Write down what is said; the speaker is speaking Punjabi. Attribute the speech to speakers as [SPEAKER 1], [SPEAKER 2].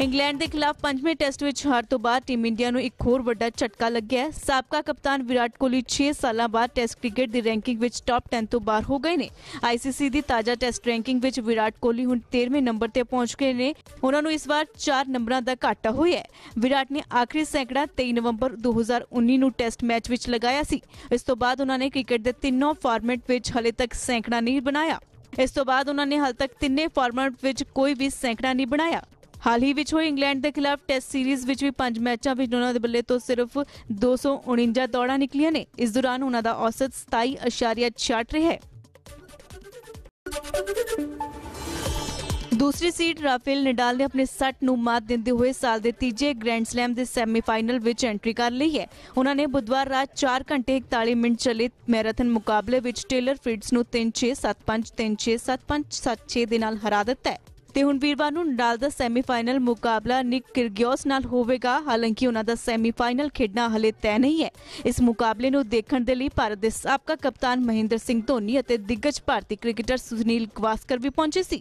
[SPEAKER 1] ਇੰਗਲੈਂਡ ਦੇ ਖਿਲਾਫ ਪੰਜਵੇਂ ਟੈਸਟ ਵਿੱਚ ਹਾਰ ਤੋਂ ਬਾਅਦ ਟੀਮ ਇੰਡੀਆ ਨੂੰ ਇੱਕ ਹੋਰ ਵੱਡਾ ਝਟਕਾ ਲੱਗਿਆ ਹੈ ਸਾਬਕਾ ਕਪਤਾਨ ਵਿਰਾਟ ਕੋਹਲੀ 6 ਸਾਲਾਂ ਬਾਅਦ ਟੈਸਟ ਕ੍ਰਿਕਟ ਦੀ ਰੈਂਕਿੰਗ ਵਿੱਚ ਟਾਪ 10 ਤੋਂ ਬਾਹਰ ਹੋ ਗਏ ਨੇ ਆਈਸੀਸੀ ਦੀ ਤਾਜ਼ਾ ਟੈਸਟ ਰੈਂਕਿੰਗ ਵਿੱਚ ਵਿਰਾਟ ਕੋਹਲੀ ਹੁਣ 13ਵੇਂ ਨੰਬਰ ਤੇ ਪਹੁੰਚ ਗਏ ਨੇ ਉਹਨਾਂ ਨੂੰ ਇਸ ਵਾਰ 4 ਨੰਬਰਾਂ ਦਾ ਘਾਟਾ ਹੋਇਆ ਹੈ ਵਿਰਾਟ ਨੇ ਆਖਰੀ ਸੈਂਕੜਾ 23 ਨਵੰਬਰ 2019 ਨੂੰ ਟੈਸਟ ਮੈਚ ਵਿੱਚ ਲਗਾਇਆ ਸੀ ਇਸ ਤੋਂ ਬਾਅਦ ਉਹਨਾਂ ਨੇ ਕ੍ਰਿਕਟ ਦੇ ਤਿੰਨੋਂ ਫਾਰਮੈਟ ਵਿੱਚ ਹਲੇ ਤੱਕ ਸੈਂਕੜਾ ਨਹੀਂ ਬਣਾਇਆ ਇਸ ਤੋਂ ਬਾਅਦ ਉਹਨਾਂ ਨੇ ਹਾਲ ਤੱਕ ਤਿੰਨੇ ਫਾਰਮੈਟ ਵਿੱਚ ਕੋਈ ਵੀ ਸੈਂਕੜਾ ਨਹੀਂ ਬਣਾਇਆ ਹਾਲ ਹੀ ਵਿੱਚ ਹੋਈ ਇੰਗਲੈਂਡ ਦੇ ਖਿਲਾਫ ਟੈਸਟ ਸੀਰੀਜ਼ ਵਿੱਚ ਵੀ ਪੰਜ ਮੈਚਾਂ ਵਿੱਚ ਉਹਨਾਂ ਦੇ ਬੱਲੇ ਤੋਂ ਸਿਰਫ 249 ਦੌੜਾਂ ਨਿਕਲੀਆਂ ਨੇ ਇਸ ਦੌਰਾਨ ਉਹਨਾਂ ਦਾ ਔਸਤ 27.6 ਰਿਹਾ ਹੈ ਦੂਸਰੀ ਸੀਡ ਰਾਫੇਲ ਨਡਾਲ ਨੇ ਆਪਣੇ ਸੱਟ ਨੂੰ ਮਾਤ ਦਿੰਦੇ ਹੋਏ ਸਾਲ ਦੇ ਤੀਜੇ ਗ੍ਰੈਂਡ ਸਲੈਮ ਦੇ ਸੈਮੀਫਾਈਨਲ ਵਿੱਚ ਐਂਟਰੀ ਕਰ ਲਈ ਹੈ ਉਹਨਾਂ ਨੇ ਬੁੱਧਵਾਰ ਰਾਤ 4 ਘੰਟੇ 41 ਮਿੰਟ ਚੱਲੇ ਮੈਰਾਥਨ ਮੁਕਾਬਲੇ ਵਿੱਚ ਟੇਲਰ ਫ੍ਰਿਡਸ ਨੂੰ 3-6 7-5 3-6 7-5 7-6 ਦੇ ਨਾਲ ਹਰਾ ਦਿੱਤਾ ਹੈ ਤੇ ਹੁਣ ਵੀਰਵਾਰ ਨੂੰ ਨਡਾਲ ਦਾ ਸੈਮੀਫਾਈਨਲ ਮੁਕਾਬਲਾ ਨਿਕ ਕਿਰਗਿਓਸ ਨਾਲ ਹੋਵੇਗਾ ਹਾਲਾਂਕਿ ਉਹਨਾਂ ਦਾ ਸੈਮੀਫਾਈਨਲ ਖੇਡਣਾ ਹਲੇ ਤੈਅ ਨਹੀਂ ਹੈ ਇਸ ਮੁਕਾਬਲੇ ਨੂੰ ਦੇਖਣ ਦੇ ਲਈ ਭਾਰਤ ਦੇ ਸਾਬਕਾ ਕਪਤਾਨ ਮਹਿੰਦਰ ਸਿੰਘ ਧੋਨੀ ਅਤੇ ਦਿੱਗਜ ਭਾਰਤੀ ਕ੍ਰਿਕਟਰ ਸੁਨੀਲ ਗਵਾਸਕਰ ਵੀ ਪਹੁੰਚੇ ਸੀ